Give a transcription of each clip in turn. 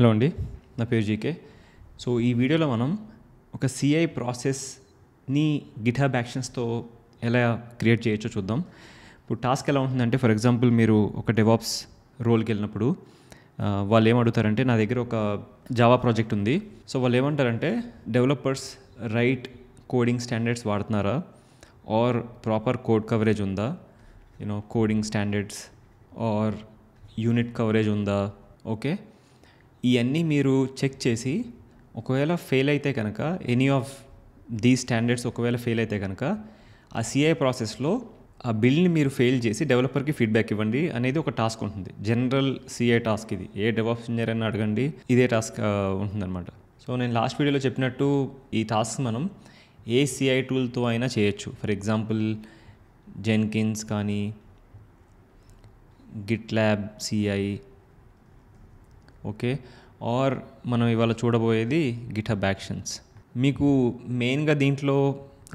hello అండి నా పేరు జీకే సో ఈ వీడియోలో మనం ఒక సిఐ ప్రాసెస్ని గిట్ యాక్షన్స్తో ఎలా క్రియేట్ చేయొచ్చో చూద్దాం ఇప్పుడు టాస్క్ ఎలా ఉంటుందంటే ఫర్ ఎగ్జాంపుల్ మీరు ఒక డెవాప్స్ రోల్కి వెళ్ళినప్పుడు వాళ్ళు ఏమడుగుతారంటే నా దగ్గర ఒక జావా ప్రాజెక్ట్ ఉంది సో వాళ్ళు ఏమంటారంటే డెవలపర్స్ రైట్ కోడింగ్ స్టాండర్డ్స్ వాడుతున్నారా ఆర్ ప్రాపర్ కోడ్ కవరేజ్ ఉందా you know coding standards or unit coverage ఉందా ఓకే ఇవన్నీ మీరు చెక్ చేసి ఒకవేళ ఫెయిల్ అయితే కనుక ఎనీ ఆఫ్ దీ స్టాండర్డ్స్ ఒకవేళ ఫెయిల్ అయితే కనుక ఆ సిఐ ప్రాసెస్లో ఆ బిల్ని మీరు ఫెయిల్ చేసి డెవలపర్కి ఫీడ్బ్యాక్ ఇవ్వండి అనేది ఒక టాస్క్ ఉంటుంది జనరల్ సిఐ టాస్క్ ఇది ఏ డెవలప్స్ ఇంజనీర్ అని అడగండి ఇదే టాస్క్ ఉంటుందన్నమాట సో నేను లాస్ట్ వీడియోలో చెప్పినట్టు ఈ టాస్క్ మనం ఏ సిఐ టూల్తో అయినా చేయొచ్చు ఫర్ ఎగ్జాంపుల్ జెన్కిన్స్ కానీ GitLab CI okay or మనం ఇవాళ చూడబోయేది గిటబ్ యాక్షన్స్ మీకు మెయిన్గా దీంట్లో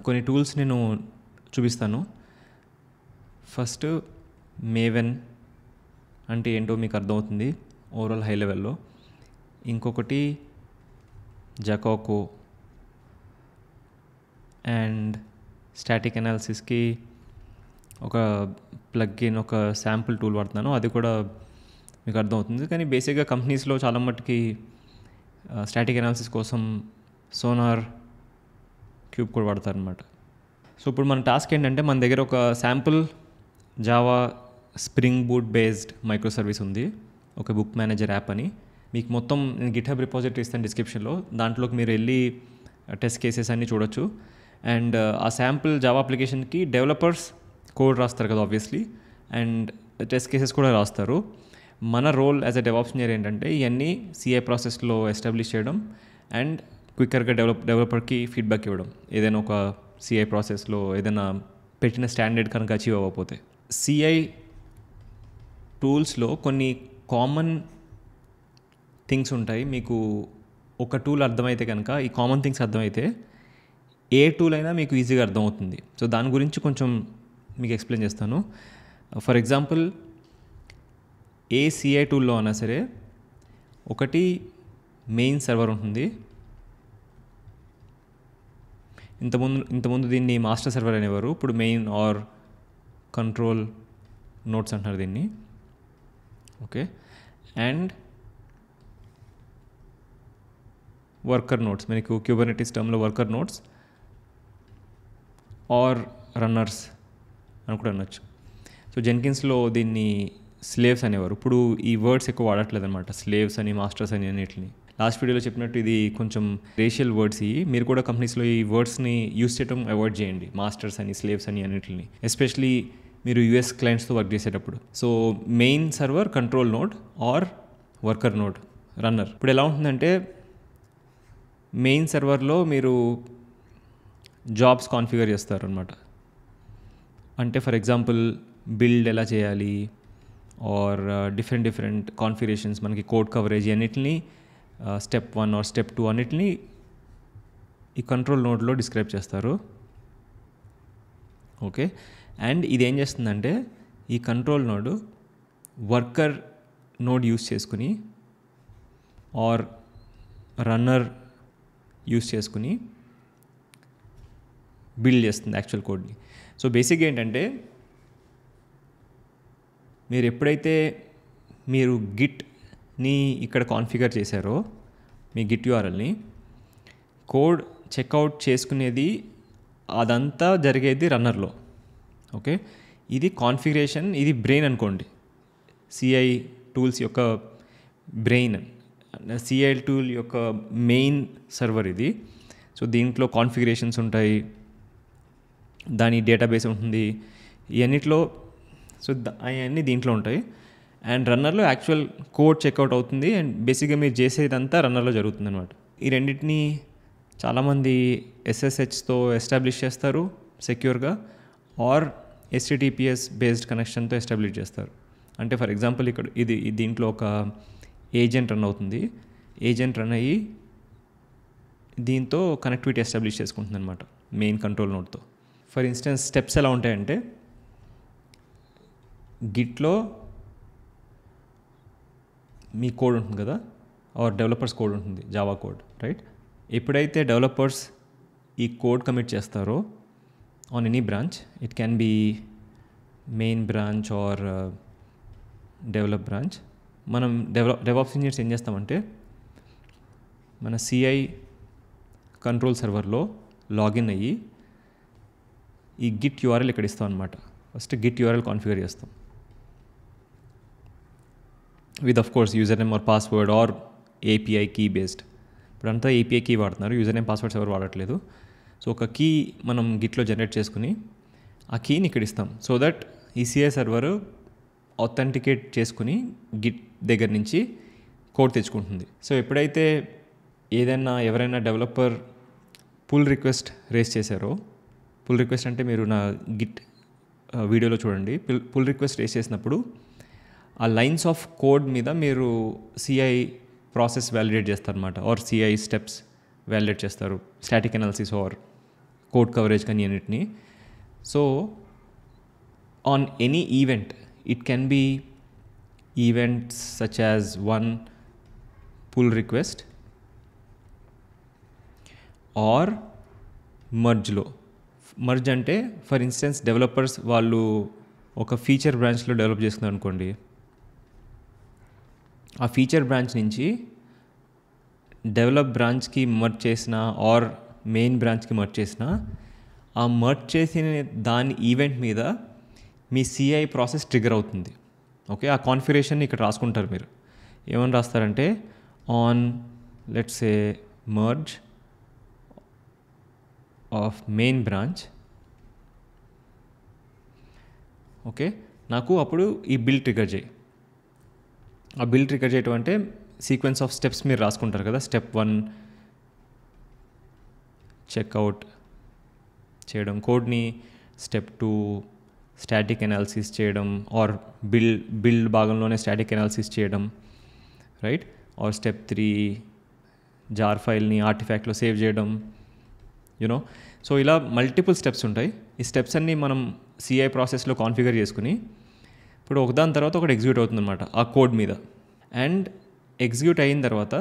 కొన్ని టూల్స్ నేను చూపిస్తాను ఫస్ట్ మేవెన్ అంటే ఏంటో మీకు అర్థమవుతుంది ఓవరాల్ హై లెవెల్లో ఇంకొకటి జకాకో అండ్ స్టాటిక్ అనాలిసిస్కి ఒక ప్లగ్ ఇన్ ఒక శాంపుల్ టూల్ వాడుతున్నాను అది కూడా మీకు అర్థమవుతుంది కానీ బేసిక్గా కంపెనీస్లో చాలా మట్టుకి స్టాటిక్ అనాలిసిస్ కోసం సోనార్ క్యూబ్ కూడా వాడతారు అనమాట సో ఇప్పుడు మన టాస్క్ ఏంటంటే మన దగ్గర ఒక sample Java Spring Boot based microservice ఉంది ఒక బుక్ మేనేజర్ యాప్ అని మీకు మొత్తం నేను గిట్హబ్ రిపాజిటరీ ఇస్తాను డిస్క్రిప్షన్లో దాంట్లోకి మీరు వెళ్ళి టెస్ట్ కేసెస్ అన్నీ చూడొచ్చు అండ్ ఆ శాంపుల్ జావా అప్లికేషన్కి డెవలపర్స్ కోడ్ రాస్తారు కదా ఆబ్వియస్లీ అండ్ టెస్ట్ కేసెస్ కూడా రాస్తారు మన role as a DevOps engineer ఏంటంటే ఇవన్నీ సిఐ ప్రాసెస్లో ఎస్టాబ్లిష్ చేయడం అండ్ క్విక్కర్గా డెవలప్ డెవలపర్కి ఫీడ్బ్యాక్ ఇవ్వడం ఏదైనా ఒక సిఐ ప్రాసెస్లో ఏదైనా పెట్టిన స్టాండర్డ్ కనుక అచీవ్ అవ్వకపోతే సిఐ టూల్స్లో కొన్ని కామన్ థింగ్స్ ఉంటాయి మీకు ఒక టూల్ అర్థమైతే కనుక ఈ కామన్ థింగ్స్ అర్థమైతే ఏ టూల్ అయినా మీకు ఈజీగా అర్థమవుతుంది సో దాని గురించి కొంచెం మీకు ఎక్స్ప్లెయిన్ చేస్తాను ఫర్ uh, ఎగ్జాంపుల్ ఏ సిఐ టూల్లో అయినా సరే ఒకటి మెయిన్ సర్వర్ ఉంటుంది ఇంతకుముందు ఇంతకుముందు దీన్ని మాస్టర్ సర్వర్ అనేవారు ఇప్పుడు మెయిన్ ఆర్ కంట్రోల్ నోట్స్ అంటున్నారు దీన్ని ఓకే అండ్ వర్కర్ నోట్స్ మనకు క్యూబర్నెటిస్ టర్మ్లో వర్కర్ నోట్స్ ఆర్ రన్నర్స్ అని కూడా అనొచ్చు సో జెన్కిన్స్లో దీన్ని స్లేవ్స్ అనేవారు ఇప్పుడు ఈ వర్డ్స్ ఎక్కువ వాడట్లేదు అనమాట స్లేవ్స్ అని మాస్టర్స్ అని అన్నిటిని లాస్ట్ వీడియోలో చెప్పినట్టు ఇది కొంచెం రేషియల్ వర్డ్స్ ఇవి మీరు కూడా కంపెనీస్లో ఈ వర్డ్స్ని యూస్ చేయడం అవాయిడ్ చేయండి మాస్టర్స్ అని స్లేవ్స్ అని అన్నిటిని ఎస్పెషలీ మీరు యూఎస్ క్లయింట్స్తో వర్క్ చేసేటప్పుడు so main server control node or worker node runner ఇప్పుడు ఎలా ఉంటుందంటే మెయిన్ సర్వర్లో మీరు జాబ్స్ కాన్ఫిగర్ చేస్తారు అనమాట అంటే ఫర్ ఎగ్జాంపుల్ బిల్డ్ ఎలా చేయాలి ఆర్ డిఫరెంట్ డిఫరెంట్ కాన్ఫిగరేషన్స్ మనకి కోడ్ కవరేజ్ అన్నిటిని step one or step two అన్నిటిని ఈ కంట్రోల్ నోట్లో డిస్క్రైబ్ చేస్తారు ఓకే అండ్ ఇది ఏం చేస్తుందంటే ఈ control node worker node use చేసుకుని ఆర్ రన్నర్ యూస్ చేసుకుని బిల్డ్ చేస్తుంది యాక్చువల్ కోడ్ని సో బేసిక్గా ఏంటంటే మీరు ఎప్పుడైతే మీరు గిట్ని ఇక్కడ కాన్ఫిగర్ చేశారో మీ గిట్ యూఆర్ఎల్ని కోడ్ చెక్అవుట్ చేసుకునేది అదంతా జరిగేది రన్నర్లో ఓకే ఇది కాన్ఫిగరేషన్ ఇది బ్రెయిన్ అనుకోండి సిఐ టూల్స్ యొక్క బ్రెయిన్ సిఐ టూల్ యొక్క మెయిన్ సర్వర్ ఇది సో దీంట్లో కాన్ఫిగరేషన్స్ ఉంటాయి దాని డేటాబేస్ ఉంటుంది ఇవన్నిట్లో సో అవన్నీ దీంట్లో ఉంటాయి అండ్ రన్నర్లో యాక్చువల్ కోడ్ చెక్అవుట్ అవుతుంది అండ్ బేసిక్గా మీరు చేసేదంతా రన్నర్లో జరుగుతుంది అనమాట ఈ రెండింటిని చాలామంది ఎస్ఎస్హెచ్తో ఎస్టాబ్లిష్ చేస్తారు సెక్యూర్గా ఆర్ ఎస్టీటీపీఎస్ బేస్డ్ కనెక్షన్తో ఎస్టాబ్లిష్ చేస్తారు అంటే ఫర్ ఎగ్జాంపుల్ ఇక్కడ ఇది దీంట్లో ఒక ఏజెంట్ రన్ అవుతుంది ఏజెంట్ రన్ అయ్యి దీంతో కనెక్టివిటీ ఎస్టాబ్లిష్ చేసుకుంటుంది అనమాట మెయిన్ కంట్రోల్ నోట్తో ఫర్ ఇన్స్టెన్స్ స్టెప్స్ ఎలా ఉంటాయంటే గిట్లో మీ కోడ్ ఉంటుంది కదా ఆర్ డెవలపర్స్ కోడ్ ఉంటుంది జావా కోడ్ రైట్ ఎప్పుడైతే డెవలపర్స్ ఈ కోడ్ కమిట్ చేస్తారో on any branch it can be main branch or develop branch మనం డెవలప్ డెవలప్ ఇంజనీర్స్ ఏం చేస్తామంటే మన సిఐ కంట్రోల్ సర్వర్లో లాగిన్ అయ్యి ఈ గిట్ యూఆర్ఎల్ ఇక్కడ ఇస్తాం అనమాట ఫస్ట్ గిట్ యూఆర్ఎల్ కాన్ఫిగర్ చేస్తాం with of course username or password or API key based ఇప్పుడంతా ఏపీఐ కీ వాడుతున్నారు యూజర్ నేమ్ పాస్వర్డ్స్ ఎవరు వాడట్లేదు సో ఒక కీ మనం గిట్లో జనరేట్ చేసుకుని ఆ కీని ఇక్కడ ఇస్తాం సో దట్ ఈసీఐ సర్వర్ అథెంటికేట్ చేసుకుని గిట్ దగ్గర నుంచి కోడ్ తెచ్చుకుంటుంది సో ఎప్పుడైతే ఏదైనా ఎవరైనా డెవలపర్ పుల్ రిక్వెస్ట్ రేస్ చేశారో పుల్ రిక్వెస్ట్ అంటే మీరు నా గిట్ వీడియోలో uh, చూడండి పుల్ రిక్వెస్ట్ రేస్ చేసినప్పుడు ఆ లైన్స్ ఆఫ్ కోడ్ మీద మీరు సిఐ ప్రాసెస్ వ్యాలిడేట్ చేస్తారనమాట ఆర్ సిఐ స్టెప్స్ వ్యాలిడేట్ చేస్తారు static analysis or code coverage కానీ అన్నిటిని so on any event it can be events such as one pull request or మర్జ్లో merge అంటే ఫర్ ఇన్స్టెన్స్ డెవలపర్స్ వాళ్ళు ఒక ఫీచర్ బ్రాంచ్లో develop చేసుకున్నారు అనుకోండి ఆ ఫీచర్ బ్రాంచ్ నుంచి డెవలప్ బ్రాంచ్కి మర్చ్ చేసిన ఆర్ మెయిన్ బ్రాంచ్కి మర్చ్ చేసిన ఆ మర్చ్ చేసిన దాని ఈవెంట్ మీద మీ సిఐ ప్రాసెస్ ట్రిగర్ అవుతుంది ఓకే ఆ కాన్ఫిగరేషన్ ఇక్కడ రాసుకుంటారు మీరు ఏమని రాస్తారంటే on let's a merge of main branch okay నాకు అప్పుడు ఈ బిల్ ట్రిగర్ చేయి ఆ బిల్ ట్రిగర్ చేయటం అంటే సీక్వెన్స్ ఆఫ్ స్టెప్స్ మీరు రాసుకుంటారు కదా స్టెప్ వన్ చెక్అవుట్ చేయడం కోడ్ని స్టెప్ టూ స్టాటిక్ ఎనాలిసిస్ చేయడం ఆర్ బిల్ బిల్డ్ భాగంలోనే స్టాటిక్ ఎనాలిసిస్ చేయడం right or step three jar ఫైల్ని ఆర్టిఫ్యాక్ట్లో సేవ్ చేయడం యూనో సో ఇలా మల్టిపుల్ స్టెప్స్ ఉంటాయి ఈ స్టెప్స్ అన్నీ మనం సిఐ ప్రాసెస్లో కాన్ఫిగర్ చేసుకుని ఇప్పుడు ఒకదాని తర్వాత ఒకటి ఎగ్జిక్యూట్ అవుతుందన్నమాట ఆ కోడ్ మీద అండ్ ఎగ్జిక్యూట్ అయిన తర్వాత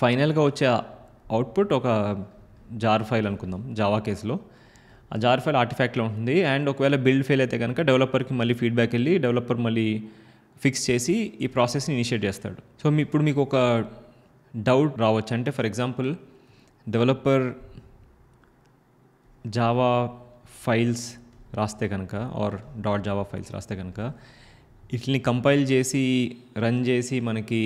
ఫైనల్గా వచ్చే అవుట్పుట్ ఒక జార్ ఫైల్ అనుకుందాం జావా కేసులో ఆ జార్ ఫైల్ ఆర్టిఫాక్ట్లో ఉంటుంది అండ్ ఒకవేళ బిల్డ్ ఫెయిల్ అయితే కనుక డెవలపర్కి మళ్ళీ ఫీడ్బ్యాక్ వెళ్ళి డెవలపర్ మళ్ళీ ఫిక్స్ చేసి ఈ ప్రాసెస్ని ఇనిషియేట్ చేస్తాడు సో మీ ఇప్పుడు మీకు ఒక డౌట్ రావచ్చు అంటే for example developer Java files రాస్తే కనుక ఆర్ డాట్ జావా ఫైల్స్ రాస్తే కనుక వీటిని కంపైల్ చేసి రన్ చేసి మనకి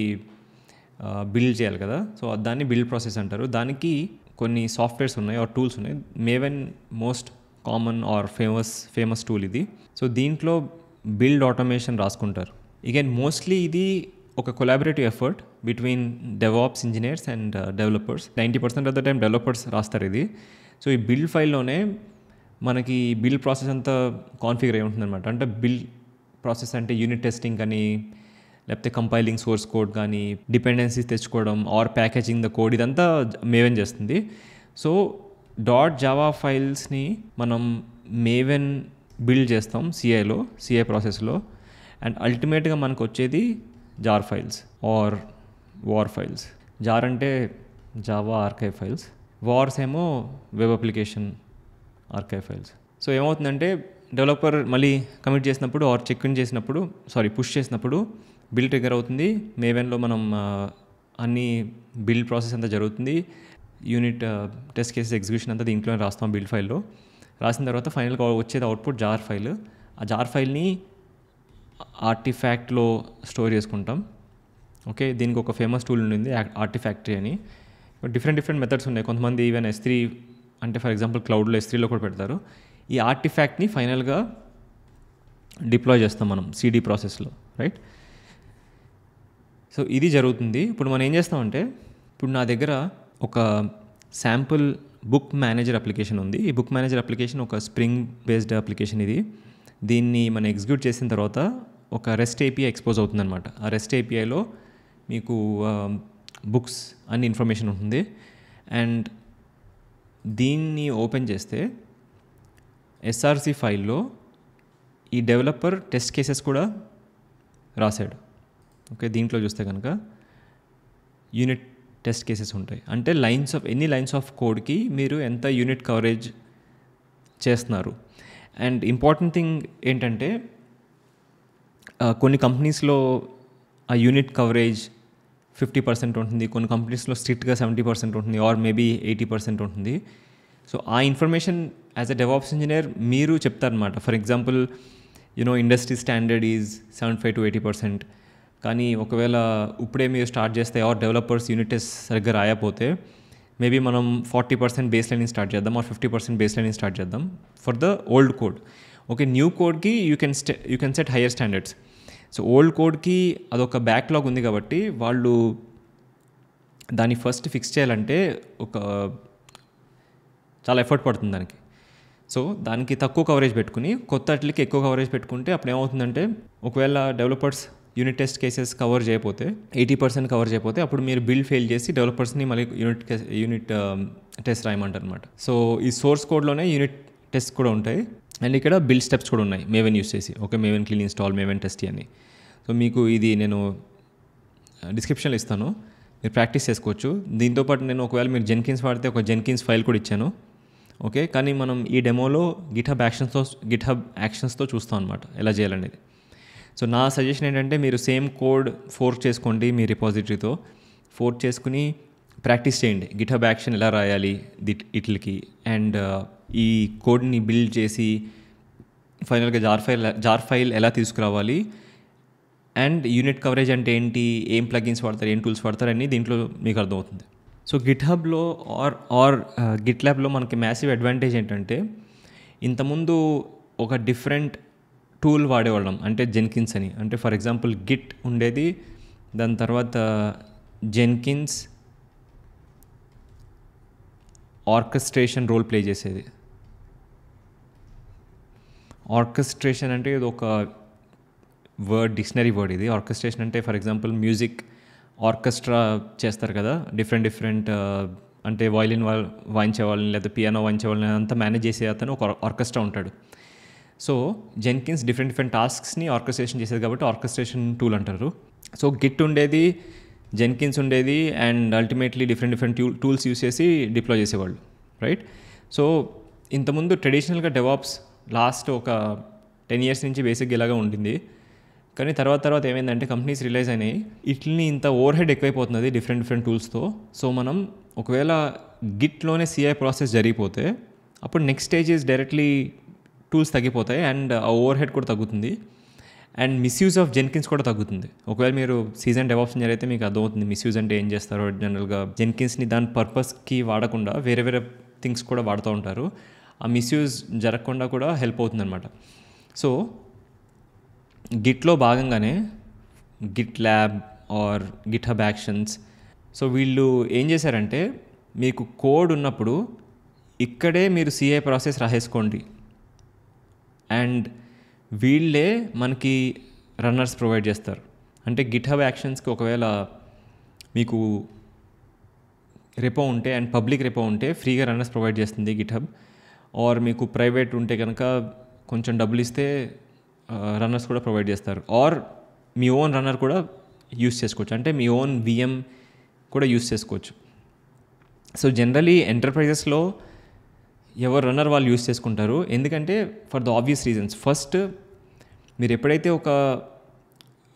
బిల్డ్ చేయాలి కదా సో దాన్ని బిల్డ్ ప్రాసెస్ అంటారు దానికి కొన్ని సాఫ్ట్వేర్స్ ఉన్నాయి ఆర్ టూల్స్ ఉన్నాయి Maven most common or famous famous tool ఇది సో దీంట్లో బిల్డ్ ఆటోమేషన్ రాసుకుంటారు ఇగైన్ మోస్ట్లీ ఇది ఒక collaborative effort between DevOps engineers and developers ninety percent of the time developers రాస్తారు ఇది సో ఈ బిల్డ్ ఫైల్లోనే మనకి బిల్ ప్రాసెస్ అంతా కాన్ఫిగర్ అయి ఉంటుంది అనమాట అంటే బిల్ ప్రాసెస్ అంటే యూనిట్ టెస్టింగ్ కానీ లేకపోతే కంపైలింగ్ సోర్స్ కోడ్ కానీ డిపెండెన్సీస్ తెచ్చుకోవడం ఆర్ ప్యాకేజింగ్ ద కోడ్ ఇదంతా మేవెన్ చేస్తుంది సో డాట్ జావా ఫైల్స్ని మనం మేవెన్ బిల్డ్ చేస్తాం సిఐలో సిఐ ప్రాసెస్లో అండ్ అల్టిమేట్గా మనకు వచ్చేది jar files or war files jar అంటే జావా ఆర్కైవ్ ఫైల్స్ వార్స్ ఏమో web application archive files so ఏమవుతుందంటే డెవలపర్ మళ్ళీ కమిట్ చేసినప్పుడు ఆర్ చెక్ ఇన్ చేసినప్పుడు సారీ పుష్ చేసినప్పుడు బిల్ ట్రిగర్ అవుతుంది మేవెన్లో మనం అన్ని బిల్ ప్రాసెస్ అంతా జరుగుతుంది యూనిట్ టెస్ట్ కేసెస్ ఎగ్జిక్యూషన్ అంతా దీంట్లోనే రాస్తాం బిల్ ఫైల్లో రాసిన తర్వాత ఫైనల్గా వచ్చేది అవుట్పుట్ జార్ ఫైల్ ఆ జార్ ఫైల్ని ఆర్టిఫ్యాక్ట్లో స్టోర్ చేసుకుంటాం ఓకే దీనికి ఒక ఫేమస్ టూల్ ఉండింది ఆర్టిఫ్యాక్టరీ అని డిఫరెంట్ డిఫరెంట్ మెథడ్స్ ఉన్నాయి కొంతమంది ఈవెన్ ఎస్ త్రీ అంటే ఫర్ ఎగ్జాంపుల్ క్లౌడ్లో ఎస్త్రీలో కూడా పెడతారు ఈ ఆర్టిఫ్యాక్ట్ని ఫైనల్గా డిప్లాయ్ చేస్తాం మనం సిడి ప్రాసెస్లో రైట్ సో ఇది జరుగుతుంది ఇప్పుడు మనం ఏం చేస్తామంటే ఇప్పుడు నా దగ్గర ఒక శాంపుల్ బుక్ మేనేజర్ అప్లికేషన్ ఉంది ఈ బుక్ మేనేజర్ అప్లికేషన్ ఒక స్ప్రింగ్ బేస్డ్ అప్లికేషన్ ఇది దీన్ని మనం ఎగ్జిక్యూట్ చేసిన తర్వాత ఒక రెస్ట్ ఏపీఐ ఎక్స్పోజ్ అవుతుందన్నమాట ఆ రెస్ట్ ఏపీఐలో మీకు బుక్స్ అన్ని ఇన్ఫర్మేషన్ ఉంటుంది అండ్ దీన్ని ఓపెన్ చేస్తే ఎస్ఆర్సి ఫైల్లో ఈ డెవలపర్ టెస్ట్ కేసెస్ కూడా రాశాడు ఓకే దీంట్లో చూస్తే కనుక యూనిట్ టెస్ట్ కేసెస్ ఉంటాయి అంటే లైన్స్ ఆఫ్ ఎన్ని లైన్స్ ఆఫ్ కోడ్కి మీరు ఎంత యూనిట్ కవరేజ్ చేస్తున్నారు అండ్ ఇంపార్టెంట్ థింగ్ ఏంటంటే కొన్ని కంపెనీస్లో ఆ యూనిట్ కవరేజ్ ఫిఫ్టీ పర్సెంట్ ఉంటుంది కొన్ని కంపెనీస్లో స్ట్రిక్ట్గా సెవెంటీ పర్సెంట్ ఉంటుంది ఆర్ మేబీ ఎయిటీ పర్సెంట్ ఉంటుంది సో ఆ information as a DevOps engineer మీరు చెప్తారనమాట for example you know industry standard is seventy five to eighty percent కానీ ఒకవేళ ఇప్పుడే మీరు స్టార్ట్ చేస్తే ఆర్ డెవలపర్స్ యూనిటెస్ సరిగ్గా రాయపోతే మేబీ మనం forty percent baselining start చేద్దాం or fifty percent baselining start చేద్దాం for the old code okay new కోడ్కి you can stay you can set higher standards so old కోడ్కి అదొక backlog ఉంది కాబట్టి వాళ్ళు దాన్ని ఫస్ట్ ఫిక్స్ చేయాలంటే ఒక చాలా ఎఫర్ట్ పడుతుంది దానికి సో దానికి తక్కువ కవరేజ్ పెట్టుకుని కొత్త అట్లకి ఎక్కువ కవరేజ్ పెట్టుకుంటే అప్పుడు ఏమవుతుందంటే ఒకవేళ developers unit test cases cover చేయకపోతే ఎయిటీ పర్సెంట్ కవర్ చేయకపోతే అప్పుడు మీరు బిల్ ఫెయిల్ చేసి డెవలపర్స్ని మళ్ళీ యూనిట్ యూనిట్ టెస్ట్ రాయమంటారు అనమాట సో ఈ సోర్స్ కోడ్లోనే యూనిట్ టెస్ట్ కూడా ఉంటాయి అండ్ ఇక్కడ బిల్ స్టెప్స్ కూడా ఉన్నాయి మేవెన్ యూస్ చేసి okay Maven clean install Maven test అని సో మీకు ఇది నేను డిస్క్రిప్షన్లో uh, ఇస్తాను మీరు ప్రాక్టీస్ చేసుకోవచ్చు దీంతోపాటు నేను ఒకవేళ మీరు జెన్కిన్స్ వాడితే ఒక జెన్కిన్స్ ఫైల్ కూడా ఇచ్చాను ఓకే కానీ మనం ఈ డెమోలో గిట్హబ్ యాక్షన్స్తో గిట్హబ్ యాక్షన్స్తో చూస్తాం అనమాట ఎలా చేయాలనేది సో నా సజెషన్ ఏంటంటే మీరు సేమ్ కోడ్ ఫోర్క్ చేసుకోండి మీ రిపాజిటరీతో ఫోర్క్ చేసుకుని ప్రాక్టీస్ చేయండి గిట్హబ్ యాక్షన్ ఎలా రాయాలి దిట్ ఇట్లకి అండ్ ఈ కోడ్ని బిల్డ్ చేసి ఫైనల్గా జార్ ఫైల్ జార్ ఫైల్ ఎలా తీసుకురావాలి అండ్ యూనిట్ కవరేజ్ అంటే ఏంటి ఏం ప్లగిన్స్ వాడతారు ఏం టూల్స్ వాడతారు అని దీంట్లో మీకు అర్థమవుతుంది సో గిట్ హబ్లో ఆర్ ఆర్ గిట్ ల్యాబ్లో మనకి మ్యాసివ్ అడ్వాంటేజ్ ఏంటంటే ఇంతకుముందు ఒక డిఫరెంట్ టూల్ వాడేవాళ్ళం అంటే జెన్కిన్స్ అని అంటే ఫర్ ఎగ్జాంపుల్ గిట్ ఉండేది దాని తర్వాత జెన్కిన్స్ ఆర్కెస్ట్రేషన్ రోల్ ప్లే చేసేది ఆర్కెస్ట్రేషన్ అంటే ఇది ఒక వర్డ్ డిక్షనరీ వర్డ్ ఇది ఆర్కెస్ట్రేషన్ అంటే ఫర్ ఎగ్జాంపుల్ మ్యూజిక్ ఆర్కెస్ట్రా చేస్తారు కదా డిఫరెంట్ డిఫరెంట్ అంటే వయలిన్ వాయించే వాళ్ళని లేదా పియానో వాయించే వాళ్ళని అంతా మేనేజ్ చేసే అతను ఒక ఆర్కెస్ట్రా ఉంటాడు సో జెన్కిన్స్ డిఫరెంట్ డిఫరెంట్ టాస్క్స్ని ఆర్కెస్ట్రేషన్ చేసేది కాబట్టి ఆర్కెస్ట్రేషన్ టూల్ అంటారు సో గిట్ ఉండేది జెన్కిన్స్ ఉండేది and ultimately different different to tools use చేసి డిప్లాయ్ చేసేవాళ్ళు రైట్ సో ఇంతకుముందు ట్రెడిషనల్గా డెవాప్స్ లాస్ట్ ఒక టెన్ ఇయర్స్ నుంచి బేసిక్గా ఇలాగా ఉండింది కానీ తర్వాత తర్వాత ఏమైందంటే కంపెనీస్ రిలైజ్ అయినాయి ఇట్లని ఇంత ఓవర్ హెడ్ ఎక్కువైపోతుంది డిఫరెంట్ డిఫరెంట్ టూల్స్తో సో మనం ఒకవేళ గిట్లోనే సిఐ ప్రాసెస్ జరిగిపోతే అప్పుడు నెక్స్ట్ స్టేజెస్ డైరెక్ట్లీ టూల్స్ తగ్గిపోతాయి అండ్ ఆ ఓవర్ హెడ్ కూడా తగ్గుతుంది అండ్ మిస్యూజ్ ఆఫ్ జెన్కిన్స్ కూడా తగ్గుతుంది ఒకవేళ మీరు సీజన్ డెవలప్షన్ జరిగితే మీకు అర్థమవుతుంది మిస్యూజ్ అంటే ఏం చేస్తారో జనరల్గా జెన్కిన్స్ని దాని పర్పస్కి వాడకుండా వేరే వేరే థింగ్స్ కూడా వాడుతూ ఉంటారు ఆ మిస్యూజ్ జరగకుండా కూడా హెల్ప్ అవుతుందన్నమాట సో గిట్లో భాగంగానే GitLab or GitHub actions so వీళ్ళు ఏం చేశారంటే మీకు కోడ్ ఉన్నప్పుడు ఇక్కడే మీరు సిఐ ప్రాసెస్ రాసేసుకోండి అండ్ వీళ్ళే మనకి రన్నర్స్ ప్రొవైడ్ చేస్తారు అంటే గిట్ హబ్ యాక్షన్స్కి ఒకవేళ మీకు రెపో ఉంటే అండ్ పబ్లిక్ రెపో ఉంటే ఫ్రీగా రన్నర్స్ ప్రొవైడ్ చేస్తుంది గిట్ హబ్ ఆర్ మీకు ప్రైవేట్ ఉంటే కనుక కొంచెం డబ్బులు ఇస్తే రన్నర్స్ కూడా ప్రొవైడ్ చేస్తారు ఆర్ మీ ఓన్ రన్నర్ కూడా యూస్ చేసుకోవచ్చు అంటే మీ ఓన్ విఎం కూడా యూస్ చేసుకోవచ్చు సో జనరలీ ఎంటర్ప్రైజెస్లో ఎవరు రన్నర్ వాళ్ళు యూస్ చేసుకుంటారు ఎందుకంటే for the obvious reasons first మీరు ఎప్పుడైతే ఒక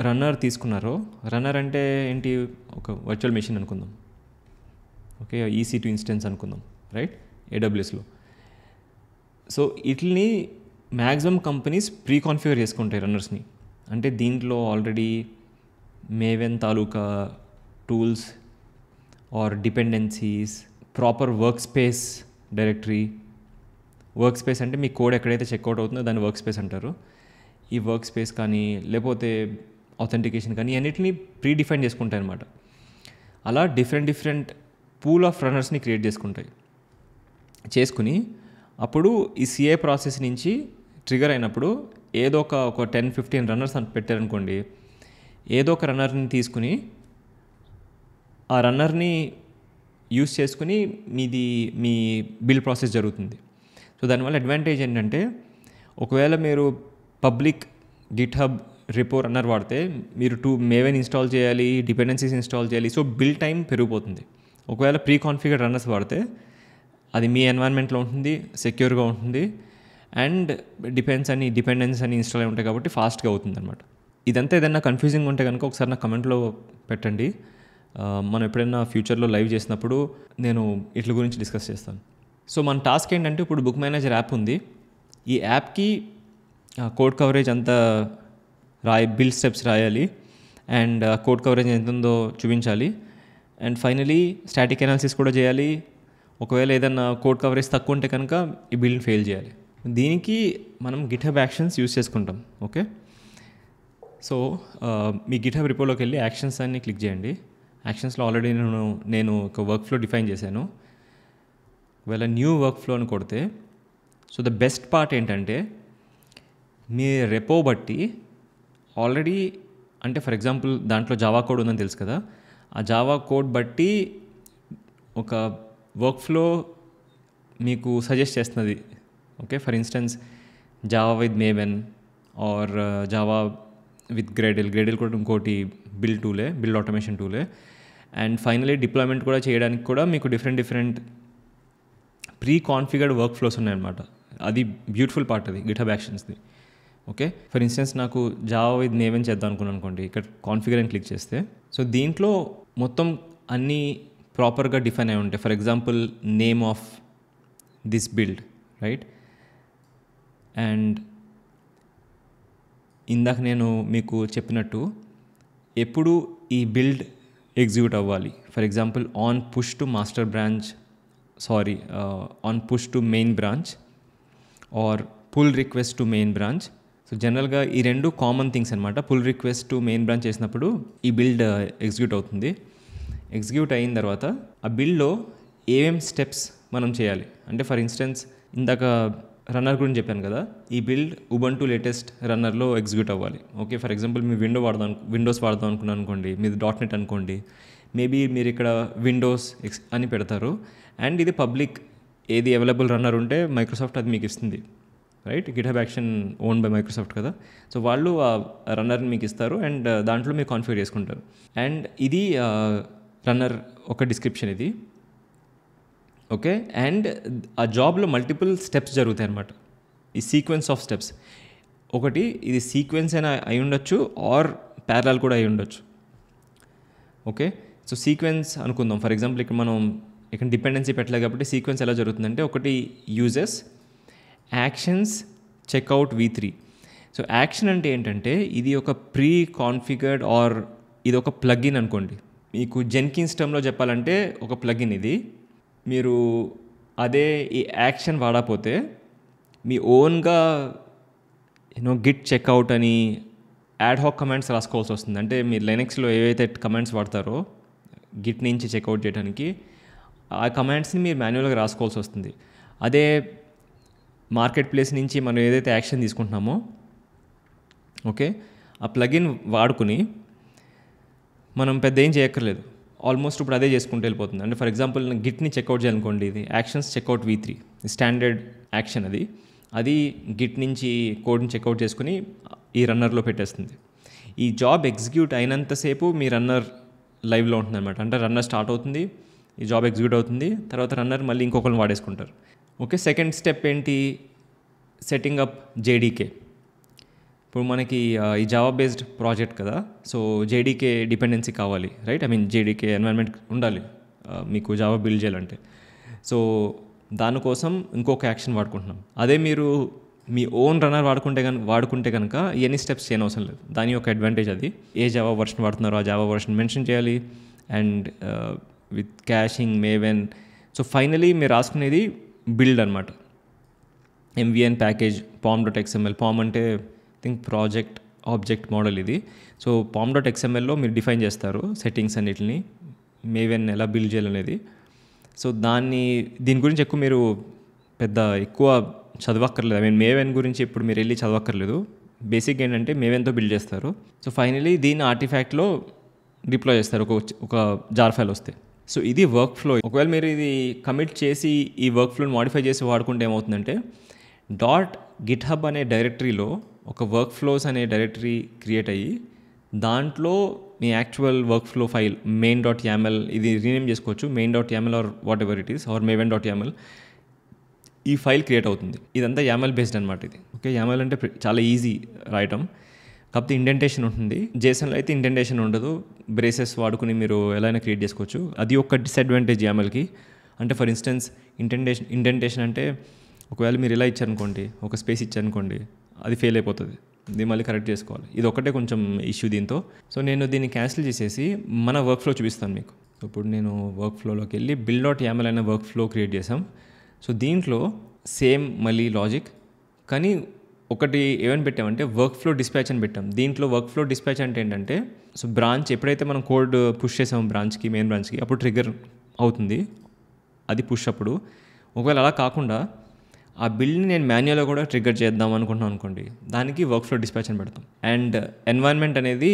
రన్నర్ తీసుకున్నారో రన్నర్ అంటే ఏంటి ఒక వర్చువల్ మెషిన్ అనుకుందాం ఓకే ఈసీ టు ఇన్స్టెన్స్ అనుకుందాం రైట్ ఏడబ్ల్యూఎస్లో సో వీటిని మ్యాక్సిమం కంపెనీస్ ప్రీ కాన్ఫిగర్ చేసుకుంటాయి రన్నర్స్ని అంటే దీంట్లో ఆల్రెడీ మేవెన్ తాలూకా tools or dependencies proper workspace directory workspace అంటే మీ కోడ్ ఎక్కడైతే చెక్అవుట్ అవుతుందో దాన్ని వర్క్ స్పేస్ అంటారు ఈ వర్క్ స్పేస్ కానీ లేకపోతే అథెంటికేషన్ కానీ అన్నిటిని ప్రీ డిఫైన్ చేసుకుంటాయి అనమాట అలా డిఫరెంట్ డిఫరెంట్ పూల్ ఆఫ్ రన్నర్స్ని క్రియేట్ చేసుకుంటాయి చేసుకుని అప్పుడు ఈ సిఏ ప్రాసెస్ నుంచి ట్రిగర్ అయినప్పుడు ఏదో ఒక టెన్ ఫిఫ్టీన్ రన్నర్స్ అని పెట్టారనుకోండి ఏదో ఒక రన్నర్ని తీసుకుని ఆ రన్నర్ని యూస్ చేసుకుని మీది మీ బిల్ ప్రాసెస్ జరుగుతుంది సో దానివల్ల అడ్వాంటేజ్ ఏంటంటే ఒకవేళ మీరు పబ్లిక్ గిట్హబ్ రిపో రన్నర్ వాడితే మీరు టూ మేవెన్ ఇన్స్టాల్ చేయాలి డిపెండెన్సీస్ ఇన్స్టాల్ చేయాలి సో బిల్ టైం పెరిగిపోతుంది ఒకవేళ ప్రీ కాన్ఫిగర్ రన్నర్స్ వాడితే అది మీ ఎన్వైర్న్మెంట్లో ఉంటుంది సెక్యూర్గా ఉంటుంది అండ్ డిపెండ్స్ అని డిపెండెన్స్ అని ఇన్స్టాల్ అయి ఉంటాయి కాబట్టి ఫాస్ట్గా అవుతుంది అనమాట ఇదంతా ఏదైనా కన్ఫ్యూజింగ్ ఉంటే కనుక ఒకసారి నా కమెంట్లో పెట్టండి మనం ఎప్పుడైనా ఫ్యూచర్లో లైవ్ చేసినప్పుడు నేను ఇట్ల గురించి డిస్కస్ చేస్తాను సో మన టాస్క్ ఏంటంటే ఇప్పుడు బుక్ మేనేజర్ యాప్ ఉంది ఈ యాప్కి కోడ్ కవరేజ్ అంతా రాయ బిల్ స్టెప్స్ రాయాలి అండ్ కోడ్ కవరేజ్ ఎంత ఉందో చూపించాలి అండ్ ఫైనలీ స్టాటిక్ అనాలిసిస్ కూడా చేయాలి ఒకవేళ ఏదైనా కోడ్ కవరేజ్ తక్కువ ఉంటే కనుక ఈ బిల్డ్ని ఫెయిల్ చేయాలి దీనికి మనం గిట్ యాక్షన్స్ యూస్ చేసుకుంటాం ఓకే సో మీ గిట్ రిపోర్ట్లోకి వెళ్ళి యాక్షన్స్ అన్ని క్లిక్ చేయండి యాక్షన్స్లో ఆల్రెడీ నేను నేను ఒక వర్క్ ఫ్లో డిఫైన్ చేశాను ఒకవేళ న్యూ వర్క్ ఫ్లో అని కొడితే సో ద బెస్ట్ పార్ట్ ఏంటంటే మీ రెపో బట్టి ఆల్రెడీ అంటే ఫర్ ఎగ్జాంపుల్ దాంట్లో జావా కోడ్ ఉందని తెలుసు కదా ఆ జావా కోడ్ బట్టి ఒక వర్క్ ఫ్లో మీకు సజెస్ట్ చేస్తున్నది okay for instance Java with Maven or Java with Gradle Gradle కూడా ఇంకోటి బిల్ టూలే బిల్ ఆటోమేషన్ టూలే అండ్ ఫైనలీ డిప్లాయ్మెంట్ కూడా చేయడానికి కూడా మీకు different different preconfigured workflows ఉన్నాయన్నమాట అది బ్యూటిఫుల్ పార్ట్ అది హబ్ యాక్షన్స్ది ఓకే ఫర్ ఇన్స్టెన్స్ నాకు జావా విత్ నేవెన్ చేద్దాం అనుకున్నాను అనుకోండి ఇక్కడ కాన్ఫిగర్ అని క్లిక్ చేస్తే సో దీంట్లో మొత్తం అన్ని ప్రాపర్గా డిఫైన్ అయి ఉంటాయి for example name of this build right and ఇందాక నేను మీకు చెప్పినట్టు ఎప్పుడు ఈ బిల్డ్ ఎగ్జిక్యూట్ అవ్వాలి for example on push to master branch sorry on push to main branch or pull request to main branch so జనరల్గా ఈ రెండు కామన్ థింగ్స్ అనమాట pull request to main branch చేసినప్పుడు ఈ బిల్డ్ ఎగ్జిక్యూట్ uh, అవుతుంది execute అయిన తర్వాత ఆ బిల్లో ఏమేం స్టెప్స్ మనం చేయాలి అంటే ఫర్ ఇన్స్టెన్స్ ఇందాక రన్నర్ గురించి చెప్పాను కదా ఈ బిల్డ్ ఉబంటు లేటెస్ట్ రన్నర్లో ఎగ్జిక్యూట్ అవ్వాలి ఓకే ఫర్ ఎగ్జాంపుల్ మీ విండో వాడదాం విండోస్ వాడదాం అనుకున్నాను అనుకోండి మీది డాట్ నెట్ అనుకోండి మేబీ మీరు ఇక్కడ విండోస్ ఎక్స్ అని పెడతారు అండ్ ఇది పబ్లిక్ ఏది అవైలబుల్ రన్నర్ ఉంటే మైక్రోసాఫ్ట్ అది మీకు ఇస్తుంది right GitHub action own by Microsoft కదా సో వాళ్ళు ఆ రన్నర్ని మీకు ఇస్తారు అండ్ దాంట్లో మీరు కాన్ఫిగర్ చేసుకుంటారు అండ్ ఇది రన్నర్ ఒక డిస్క్రిప్షన్ ఇది ఓకే అండ్ ఆ జాబ్లో మల్టిపుల్ స్టెప్స్ జరుగుతాయి అనమాట ఈ సీక్వెన్స్ ఆఫ్ స్టెప్స్ ఒకటి ఇది సీక్వెన్స్ అయినా అయి ఉండొచ్చు ఆర్ ప్యారలాల్ కూడా అయి ఉండొచ్చు ఓకే సో సీక్వెన్స్ అనుకుందాం ఫర్ ఎగ్జాంపుల్ ఇక్కడ మనం ఇక్కడ డిపెండెన్సీ పెట్టలేదు కాబట్టి సీక్వెన్స్ ఎలా జరుగుతుందంటే ఒకటి uses actions checkout v three so action అంటే ఏంటంటే ఇది ఒక ప్రీ కాన్ఫిగర్డ్ ఆర్ ఇది ఒక ప్లగ్ ఇన్ అనుకోండి మీకు జెన్కిన్స్ టర్మ్లో చెప్పాలంటే ఒక ప్లగిన్ ఇది మీరు అదే ఈ యాక్షన్ వాడకపోతే మీ ఓన్గా యూనో గిట్ చెక్అవుట్ అని యాడ్ హాక్ కమెంట్స్ రాసుకోవాల్సి వస్తుంది అంటే మీరు లైనెక్స్లో ఏవైతే కమెంట్స్ వాడతారో గిట్ నుంచి చెక్అవుట్ చేయడానికి ఆ కమెంట్స్ని మీరు మాన్యువల్గా రాసుకోవాల్సి వస్తుంది అదే మార్కెట్ ప్లేస్ నుంచి మనం ఏదైతే యాక్షన్ తీసుకుంటున్నామో ఓకే ఆ ప్లగిన్ వాడుకుని మనం పెద్ద ఏం చేయక్కర్లేదు ఆల్మోస్ట్ ఇప్పుడు అదే చేసుకుంటూ వెళ్ళిపోతుంది అంటే ఫర్ ఎగ్జాంపుల్ నేను గిట్ని చెక్అవుట్ చేయాలనుకోండి ఇది actions checkout v three standard action అది అది గిట్ నుంచి కోడ్ని చెక్అవుట్ చేసుకుని ఈ రన్నర్లో పెట్టేస్తుంది ఈ జాబ్ ఎగ్జిక్యూట్ అయినంతసేపు మీ రన్నర్ లైవ్లో ఉంటుంది అనమాట అంటే రన్నర్ స్టార్ట్ అవుతుంది ఈ జాబ్ ఎగ్జిక్యూట్ అవుతుంది తర్వాత రన్నర్ మళ్ళీ ఇంకొకరిని వాడేసుకుంటారు ఓకే సెకండ్ స్టెప్ ఏంటి సెట్టింగ్ అప్ జేడీకే ఇప్పుడు మనకి ఈ జావా బేస్డ్ ప్రాజెక్ట్ కదా సో జేడీకే డిపెండెన్సీ కావాలి right I mean JDK environment ఉండాలి మీకు జావా బిల్డ్ చేయాలంటే సో దానికోసం ఇంకొక యాక్షన్ వాడుకుంటున్నాం అదే మీరు మీ ఓన్ రన్నర్ వాడుకుంటే కనుక వాడుకుంటే కనుక ఎన్ని స్టెప్స్ చేయని అవసరం లేదు దాని యొక్క అడ్వాంటేజ్ అది ఏ జావా వర్షన్ వాడుతున్నారో ఆ జావా వర్షన్ మెన్షన్ చేయాలి and with caching Maven so finally మీరు రాసుకునేది బిల్డ్ అనమాట MVN package POM dot XML POM అంటే థింక్ ప్రాజెక్ట్ ఆబ్జెక్ట్ మోడల్ ఇది సో పామ్ డాట్ ఎక్స్ఎంఎల్లో మీరు డిఫైన్ చేస్తారు సెట్టింగ్స్ అన్నిటిని మేవెన్ ఎలా బిల్డ్ చేయాలనేది సో దాన్ని దీని గురించి ఎక్కువ మీరు పెద్ద ఎక్కువ చదవక్కర్లేదు ఐ మీన్ మేవెన్ గురించి ఇప్పుడు మీరు వెళ్ళి చదవక్కర్లేదు బేసిక్ ఏంటంటే మేవెన్తో బిల్డ్ చేస్తారు సో ఫైనలీ దీని ఆర్టిఫాక్ట్లో డిప్లాయ్ చేస్తారు ఒక ఒక జార్ ఫైల్ వస్తే సో ఇది వర్క్ ఫ్లో ఒకవేళ మీరు ఇది కమిట్ చేసి ఈ వర్క్ ఫ్లోని మాడిఫై చేసి వాడుకుంటే ఏమవుతుందంటే డాట్ గిట్ హబ్ అనే డైరెక్టరీలో ఒక వర్క్ ఫ్లోస్ అనే డైరెక్టరీ క్రియేట్ అయ్యి దాంట్లో మీ actual workflow file main dot YAML ఇది రీనేమ్ చేసుకోవచ్చు main dot YAML or whatever it is or Maven dot YAML ఈ ఫైల్ క్రియేట్ అవుతుంది ఇదంతా యామెల్ బేస్డ్ అనమాట ఇది ఓకే యామెల్ అంటే చాలా ఈజీ రాయటం కాకపోతే ఇండెంటేషన్ ఉంటుంది జేసన్లో అయితే ఇండెంటేషన్ ఉండదు బ్రేసెస్ వాడుకుని మీరు ఎలా అయినా క్రియేట్ చేసుకోవచ్చు అది ఒక డిసడ్వాంటేజ్ యామెల్కి అంటే ఫర్ ఇన్స్టెన్స్ ఇంటెంటేషన్ ఇండెంటేషన్ అంటే ఒకవేళ మీరు ఇలా ఇచ్చారనుకోండి ఒక స్పేస్ ఇచ్చారనుకోండి అది ఫెయిల్ అయిపోతుంది ఇది మళ్ళీ కరెక్ట్ చేసుకోవాలి ఇది ఒకటే కొంచెం ఇష్యూ దీంతో సో నేను దీన్ని క్యాన్సిల్ చేసేసి మన వర్క్ ఫ్లో చూపిస్తాను మీకు ఇప్పుడు నేను వర్క్ ఫ్లోలోకి వెళ్ళి బిల్ డాట్ యామల్ అనే వర్క్ ఫ్లో క్రియేట్ చేసాం సో దీంట్లో సేమ్ మళ్ళీ లాజిక్ కానీ ఒకటి ఏమని పెట్టామంటే వర్క్ ఫ్లో డిస్పాచ్ అని పెట్టాం దీంట్లో వర్క్ ఫ్లో డిస్పాచ్ అంటే ఏంటంటే సో బ్రాంచ్ ఎప్పుడైతే మనం కోడ్ పుష్ చేసాం బ్రాంచ్కి మెయిన్ బ్రాంచ్కి అప్పుడు ట్రిగర్ అవుతుంది అది పుష్ అప్పుడు ఒకవేళ అలా కాకుండా ఆ బిల్డ్ని నేను మాన్యువల్గా కూడా ట్రిగర్ చేద్దాం అనుకుంటున్నాను అనుకోండి దానికి వర్క్ ఫ్లో డిస్పాచ్ అని పెడతాం అండ్ ఎన్వైర్న్మెంట్ అనేది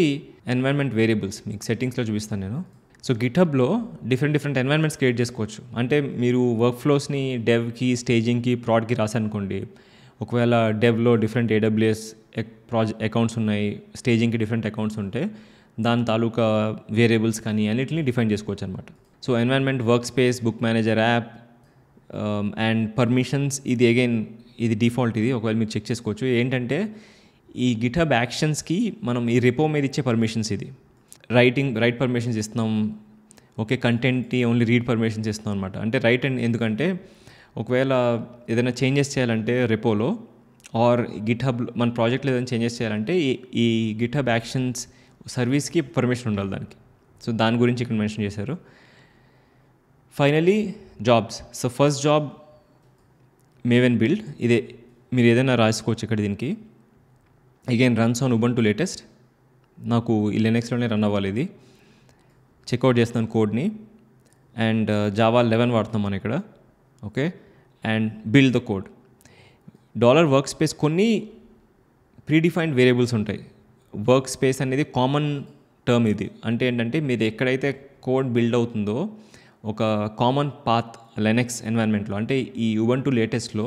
ఎన్వైర్న్మెంట్ వేరియబుల్స్ మీకు సెట్టింగ్స్లో చూపిస్తాను నేను సో గిటబ్లో డిఫరెంట్ డిఫరెంట్ ఎన్వైర్న్మెంట్స్ క్రియేట్ చేసుకోవచ్చు అంటే మీరు వర్క్ ఫ్లోస్ని డెవ్కి స్టేజింగ్కి ప్రాడ్కి రాశారనుకోండి ఒకవేళ డెవ్లో డిఫరెంట్ ఏడబ్ల్యూఎస్ ప్రాజెక్ అకౌంట్స్ ఉన్నాయి స్టేజింగ్కి డిఫరెంట్ అకౌంట్స్ ఉంటే దాని తాలూకా వేరియబుల్స్ కానీ అన్నిటిని డిఫైన్ చేసుకోవచ్చు అనమాట so environment workspace book manager app and um, permissions ఇది అగైన్ ఇది డిఫాల్ట్ ఇది ఒకవేళ మీరు చెక్ చేసుకోవచ్చు ఏంటంటే ఈ గిటబ్ యాక్షన్స్కి మనం ఈ రిపో మీద ఇచ్చే పర్మిషన్స్ ఇది రైటింగ్ రైట్ పర్మిషన్స్ ఇస్తున్నాం ఓకే కంటెంట్ని ఓన్లీ రీడ్ పర్మిషన్స్ ఇస్తున్నాం అనమాట అంటే రైట్ అండ్ ఎందుకంటే ఒకవేళ ఏదైనా చేంజెస్ చేయాలంటే రెపోలో ఆర్ గిటబ్ మన ప్రాజెక్ట్లో ఏదైనా చేంజెస్ చేయాలంటే ఈ ఈ గిట్హబ్ యాక్షన్స్ సర్వీస్కి పర్మిషన్ ఉండాలి దానికి సో దాని గురించి ఇక్కడ మెన్షన్ చేశారు finally jobs so first job Maven build ఇదే మీరు ఏదైనా రాసుకోవచ్చు ఇక్కడ దీనికి again runs on Ubuntu latest నాకు ఈ లెనెక్స్లోనే రన్ అవ్వాలి ఇది చెక్అవుట్ చేస్తున్నాను కోడ్ని అండ్ జావా లెవెన్ వాడుతున్నాం మనం ఇక్కడ okay and build the code dollar workspace కొన్ని ప్రీడిఫైన్డ్ వేరియబుల్స్ ఉంటాయి వర్క్ స్పేస్ అనేది కామన్ టర్మ్ ఇది అంటే ఏంటంటే మీరు ఎక్కడైతే కోడ్ బిల్డ్ అవుతుందో ఒక కామన్ పాత్ లెనెక్స్ ఎన్వైర్న్మెంట్లో అంటే ఈ టు లేటెస్ట్లో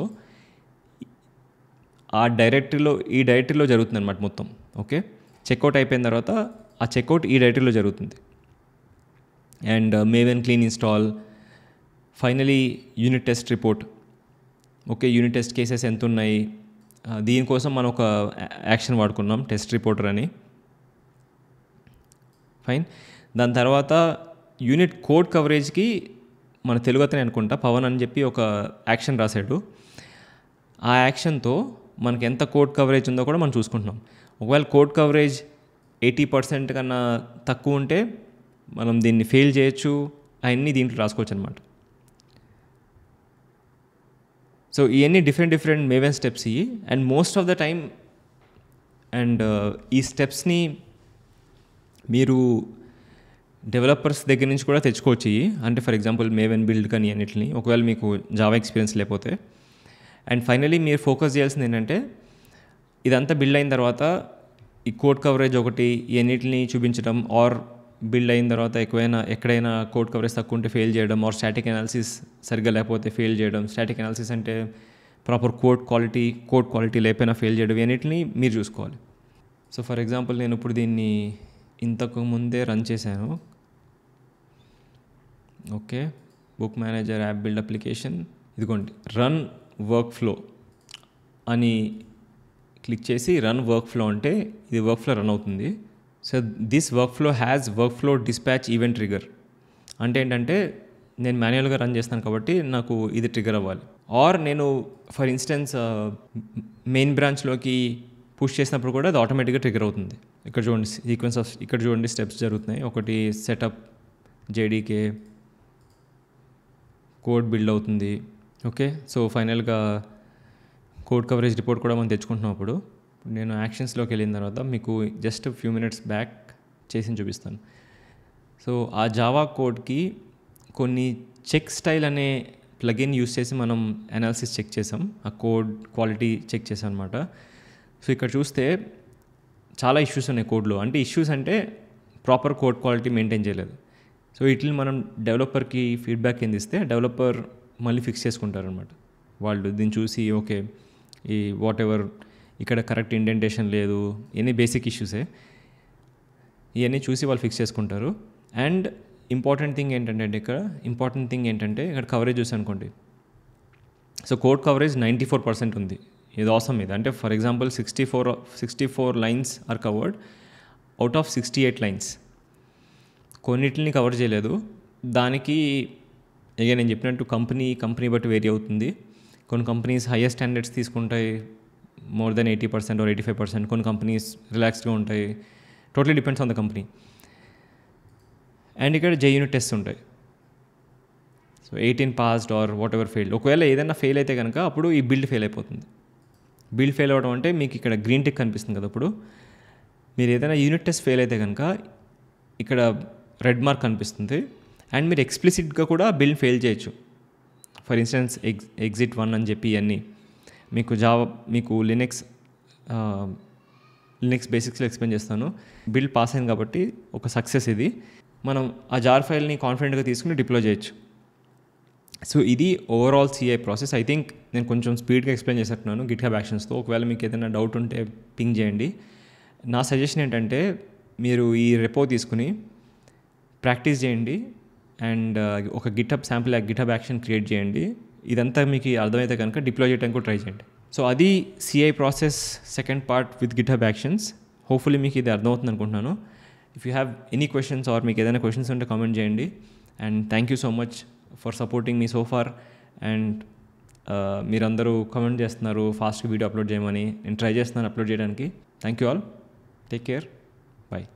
ఆ డైరెక్టరీలో ఈ డైరెక్టరీలో జరుగుతుంది అనమాట మొత్తం ఓకే చెక్అవుట్ అయిపోయిన తర్వాత ఆ చెక్అవుట్ ఈ డైరెక్టరీలో జరుగుతుంది and Maven clean install finally unit test report okay unit test cases ఎంత ఉన్నాయి దీనికోసం మనం ఒక యాక్షన్ వాడుకున్నాం టెస్ట్ రిపోర్టర్ అని ఫైన్ దాని తర్వాత యూనిట్ కోడ్ కవరేజ్కి మన తెలుగు అతనే అనుకుంటా పవన్ అని చెప్పి ఒక యాక్షన్ రాశాడు ఆ యాక్షన్తో మనకి ఎంత కోడ్ కవరేజ్ ఉందో కూడా మనం చూసుకుంటున్నాం ఒకవేళ కోడ్ కవరేజ్ ఎయిటీ పర్సెంట్ కన్నా తక్కువ ఉంటే మనం దీన్ని ఫెయిల్ చేయొచ్చు అవన్నీ దీంట్లో రాసుకోవచ్చు అనమాట సో ఇవన్నీ డిఫరెంట్ డిఫరెంట్ మేవెన్ స్టెప్స్ ఇవి and most of the time and ఈ స్టెప్స్ని మీరు డెవలపర్స్ దగ్గర నుంచి కూడా తెచ్చుకోవచ్చు ఇవి అంటే ఫర్ ఎగ్జాంపుల్ మేవెన్ బిల్డ్ కానీ అన్నిటిని ఒకవేళ మీకు జావా ఎక్స్పీరియన్స్ లేకపోతే అండ్ ఫైనలీ మీరు ఫోకస్ చేయాల్సింది ఏంటంటే ఇదంతా బిల్డ్ అయిన తర్వాత ఈ కోడ్ కవరేజ్ ఒకటి ఇవన్నిటిని చూపించడం ఆర్ బిల్డ్ అయిన తర్వాత ఎక్కువైనా ఎక్కడైనా కోడ్ కవరేజ్ తక్కువ ఉంటే ఫెయిల్ చేయడం ఆర్ స్టాటిక్ అనాలిసిస్ సరిగ్గా లేకపోతే ఫెయిల్ చేయడం స్టాటిక్ అనాలిసిస్ అంటే proper code quality code quality లేకపోయినా ఫెయిల్ చేయడం ఇవన్నిటిని మీరు చూసుకోవాలి సో ఫర్ ఎగ్జాంపుల్ నేను ఇప్పుడు దీన్ని ఇంతకు ముందే రన్ చేశాను okay book manager app build application ఇదిగోండి రన్ వర్క్ ఫ్లో అని క్లిక్ చేసి రన్ వర్క్ ఫ్లో అంటే ఇది వర్క్ ఫ్లో రన్ అవుతుంది so this workflow has workflow dispatch event trigger అంటే ఏంటంటే నేను మాన్యువల్గా రన్ చేస్తాను కాబట్టి నాకు ఇది ట్రిగర్ అవ్వాలి ఆర్ నేను ఫర్ ఇన్స్టెన్స్ మెయిన్ బ్రాంచ్లోకి పుష్ చేసినప్పుడు కూడా అది ఆటోమేటిక్గా ట్రిగర్ అవుతుంది ఇక్కడ చూడండి సీక్వెన్స్ ఆఫ్ ఇక్కడ చూడండి స్టెప్స్ జరుగుతున్నాయి ఒకటి సెటప్ జేడీకే కోడ్ బిల్డ్ అవుతుంది ఓకే సో ఫైనల్గా కోడ్ కవరేజ్ రిపోర్ట్ కూడా మనం తెచ్చుకుంటున్నాం అప్పుడు నేను యాక్షన్స్లోకి వెళ్ళిన తర్వాత మీకు జస్ట్ ఫ్యూ మినిట్స్ బ్యాక్ చేసి చూపిస్తాను సో ఆ జావా కోడ్కి కొన్ని చెక్ స్టైల్ అనే ప్లగిన్ యూస్ చేసి మనం అనాలిసిస్ చెక్ చేసాం ఆ కోడ్ క్వాలిటీ చెక్ చేసాం అనమాట సో ఇక్కడ చూస్తే చాలా ఇష్యూస్ ఉన్నాయి కోడ్లో అంటే ఇష్యూస్ అంటే ప్రాపర్ కోడ్ క్వాలిటీ మెయింటైన్ చేయలేదు సో వీటిని మనం డెవలపర్కి ఫీడ్బ్యాక్ కింద ఇస్తే డెవలపర్ మళ్ళీ ఫిక్స్ చేసుకుంటారు అనమాట వాళ్ళు దీన్ని చూసి ఓకే ఈ వాట్ ఎవర్ ఇక్కడ కరెక్ట్ ఇండెంటేషన్ లేదు ఎన్ని బేసిక్ ఇష్యూసే ఇవన్నీ చూసి వాళ్ళు ఫిక్స్ చేసుకుంటారు అండ్ ఇంపార్టెంట్ థింగ్ ఏంటంటే ఇక్కడ ఇంపార్టెంట్ థింగ్ ఏంటంటే ఇక్కడ కవరేజ్ చూసి అనుకోండి so code coverage ninety four percent ఉంది ఇది అవసరం ఇది అంటే for example sixty four sixty four lines are covered out of sixty eight lines కొన్నిటిని కవర్ చేయలేదు దానికి ఇక నేను చెప్పినట్టు కంపెనీ కంపెనీ బట్టి వేరీ అవుతుంది కొన్ని కంపెనీస్ హయ్యర్ స్టాండర్డ్స్ తీసుకుంటాయి more than eighty percent or eighty five percent కొన్ని కంపెనీస్ రిలాక్స్డ్గా ఉంటాయి totally depends on the company and ఇక్కడ జే యూనిట్ టెస్ట్ ఉంటాయి so eighteen passed or whatever failed ఒకవేళ ఏదైనా ఫెయిల్ అయితే కనుక అప్పుడు ఈ బిల్డ్ ఫెయిల్ అయిపోతుంది బిల్డ్ ఫెయిల్ అవ్వడం అంటే మీకు ఇక్కడ గ్రీన్ టెక్ కనిపిస్తుంది కదా ఇప్పుడు మీరు ఏదైనా యూనిట్ టెస్ట్ ఫెయిల్ అయితే కనుక ఇక్కడ రెడ్ మార్క్ కనిపిస్తుంది అండ్ మీరు ఎక్స్ప్లిసిట్గా కూడా బిల్ ఫెయిల్ చేయొచ్చు ఫర్ ఇన్స్టెన్స్ ఎగ్ ఎగ్జిట్ వన్ అని చెప్పి ఇవన్నీ మీకు జావా మీకు లినెక్స్ లినెక్స్ బేసిక్స్లో ఎక్స్ప్లెయిన్ చేస్తాను బిల్ పాస్ అయింది కాబట్టి ఒక సక్సెస్ ఇది మనం ఆ జార్ ఫైల్ని కాన్ఫిడెంట్గా తీసుకుని డిప్లో చేయొచ్చు సో ఇది overall CI process I think నేను కొంచెం స్పీడ్గా ఎక్స్ప్లెయిన్ చేసేట్టున్నాను గిట్ హ్యాబ్ యాక్షన్స్తో ఒకవేళ మీకు ఏదైనా డౌట్ ఉంటే పింక్ చేయండి నా సజెషన్ ఏంటంటే మీరు ఈ రెపో తీసుకుని ప్రాక్టీస్ చేయండి అండ్ uh, ఒక GitHub sample GitHub action create చేయండి ఇదంతా మీకు అర్థమైతే కనుక డిప్లాయ్ చేయడానికి ట్రై చేయండి సో అది CI process second part with GitHub actions hopefully మీకు ఇది అర్థమవుతుంది అనుకుంటున్నాను if you have any questions or మీకు ఏదైనా క్వశ్చన్స్ ఉంటే కామెంట్ చేయండి and thank you so much for supporting మీ సోఫార్ అండ్ మీరందరూ కమెంట్ చేస్తున్నారు ఫాస్ట్ వీడియో అప్లోడ్ చేయమని నేను ట్రై చేస్తున్నాను అప్లోడ్ చేయడానికి thank you all take care bye